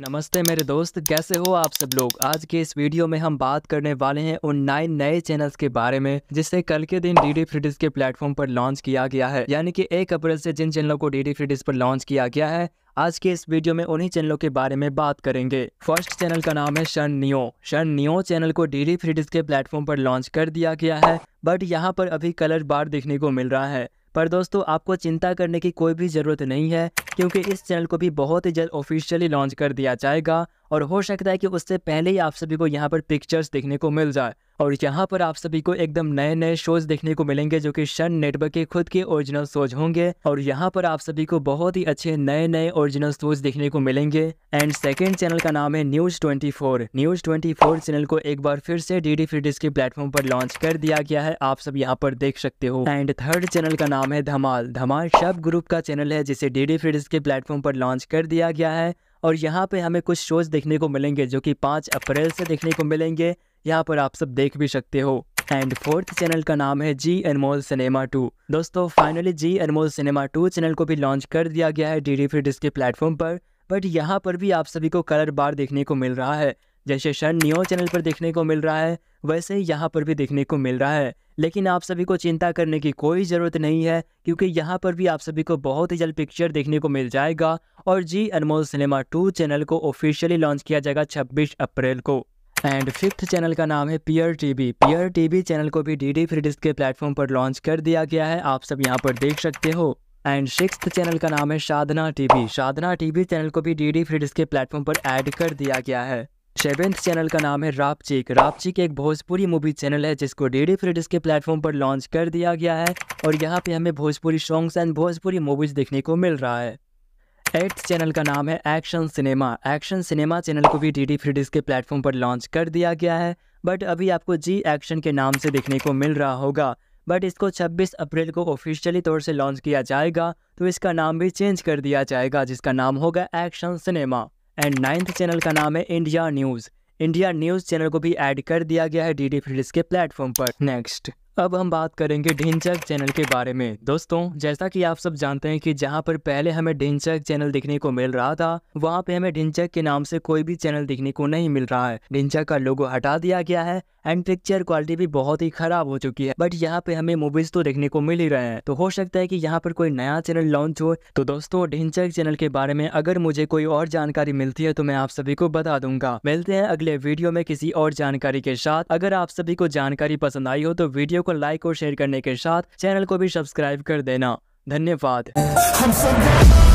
नमस्ते मेरे दोस्त कैसे हो आप सब लोग आज के इस वीडियो में हम बात करने वाले हैं उन नाइन नए चैनल्स के बारे में जिसे कल के दिन डी डी फ्री के प्लेटफॉर्म पर लॉन्च किया गया है यानी कि एक अप्रैल से जिन चैनलों को डी डी फ्री पर लॉन्च किया गया है आज के इस वीडियो में उन्हीं चैनलों के बारे में बात करेंगे फर्स्ट चैनल का नाम है शन नियो शन नियो चैनल को डी डी फ्री के प्लेटफॉर्म पर लॉन्च कर दिया गया है बट यहाँ पर अभी कलर बार देखने को मिल रहा है पर दोस्तों आपको चिंता करने की कोई भी ज़रूरत नहीं है क्योंकि इस चैनल को भी बहुत ही जल्द ऑफिशियली लॉन्च कर दिया जाएगा और हो सकता है कि उससे पहले ही आप सभी को यहाँ पर पिक्चर्स देखने को मिल जाए और यहाँ पर आप सभी को एकदम नए नए शोज देखने को मिलेंगे जो कि शन नेटवर्क के खुद के ओरिजिनल शोज होंगे और यहाँ पर आप सभी को बहुत ही अच्छे नए नए ओरिजिनल शोज देखने को मिलेंगे एंड सेकेंड चैनल का नाम है न्यूज 24 न्यूज 24 चैनल को एक बार फिर से डी डी के प्लेटफॉर्म पर लॉन्च कर दिया गया है आप सब यहाँ पर देख सकते हो एंड थर्ड चैनल का नाम है धमाल धमाल शब ग्रुप का चैनल है जिसे डी डी के प्लेटफॉर्म पर लॉन्च कर दिया गया है और यहाँ पे हमें कुछ शोज़ देखने को मिलेंगे जो कि पाँच अप्रैल से देखने को मिलेंगे यहाँ पर आप सब देख भी सकते हो एंड फोर्थ चैनल का नाम है जी अनमोल सिनेमा टू दोस्तों finally Zee Anmol Cinema two channel को भी लॉन्च कर दिया गया है डी डी फ्री डिस्क के प्लेटफॉर्म पर बट यहाँ पर भी आप सभी को कलर बार देखने को मिल रहा है जैसे शन न्यो चैनल पर देखने को मिल रहा है वैसे ही यहाँ पर भी देखने को मिल रहा है लेकिन आप सभी को चिंता करने की कोई ज़रूरत नहीं है क्योंकि यहाँ पर भी आप सभी को बहुत ही जल्द पिक्चर देखने को मिल जाएगा और Zee Anmol Cinema two channel को ऑफिशियली लॉन्च किया जाएगा छब्बीस अप्रैल को एंड फिफ्थ चैनल का नाम है पियर टीवी पियर टीवी चैनल को भी डी डी फ्री डिस्क के प्लेटफॉर्म पर लॉन्च कर दिया गया है आप सब यहाँ पर देख सकते हो एंड सिक्स चैनल का नाम है Sadhna TV Sadhna TV channel को भी डी डी फ्री डिस्क के प्लेटफॉर्म पर ऐड कर दिया गया है सेवेंथ चैनल का नाम है रापचीक रापचीक एक भोजपुरी मूवी चैनल है जिसको डी डी फ्रीडिस के प्लेटफॉर्म पर लॉन्च कर दिया गया है और यहाँ पे हमें Bhojpuri songs and Bhojpuri movies देखने को मिल रहा है एट्थ चैनल का नाम है action cinema action cinema channel को भी डी डी के प्लेटफॉर्म पर लॉन्च कर दिया गया है बट अभी आपको जी एक्शन के नाम से देखने को मिल रहा होगा बट इसको 26 अप्रैल को ऑफिशियली तौर से लॉन्च किया जाएगा तो इसका नाम भी चेंज कर दिया जाएगा जिसका नाम होगा action cinema and ninth channel का नाम है India News India News channel को भी ऐड कर दिया गया है डी डी के प्लेटफॉर्म पर नेक्स्ट अब हम बात करेंगे ढिंचक चैनल के बारे में दोस्तों जैसा कि आप सब जानते हैं कि जहां पर पहले हमें ढिनचक चैनल देखने को मिल रहा था वहां पे हमें ढिनचक के नाम से कोई भी चैनल देखने को नहीं मिल रहा है ढिनचक का लोगो हटा दिया गया है एंड पिक्चर क्वालिटी भी बहुत ही खराब हो चुकी है बट यहाँ पे हमें मूवीज तो देखने को मिल ही रहे हैं तो हो सकता है कि यहाँ पर कोई नया चैनल लॉन्च हो तो दोस्तों ढिनचक चैनल के बारे में अगर मुझे कोई और जानकारी मिलती है तो मैं आप सभी को बता दूंगा मिलते हैं अगले वीडियो में किसी और जानकारी के साथ अगर आप सभी को जानकारी पसंद आई हो तो वीडियो को लाइक और शेयर करने के साथ चैनल को भी सब्सक्राइब कर देना धन्यवाद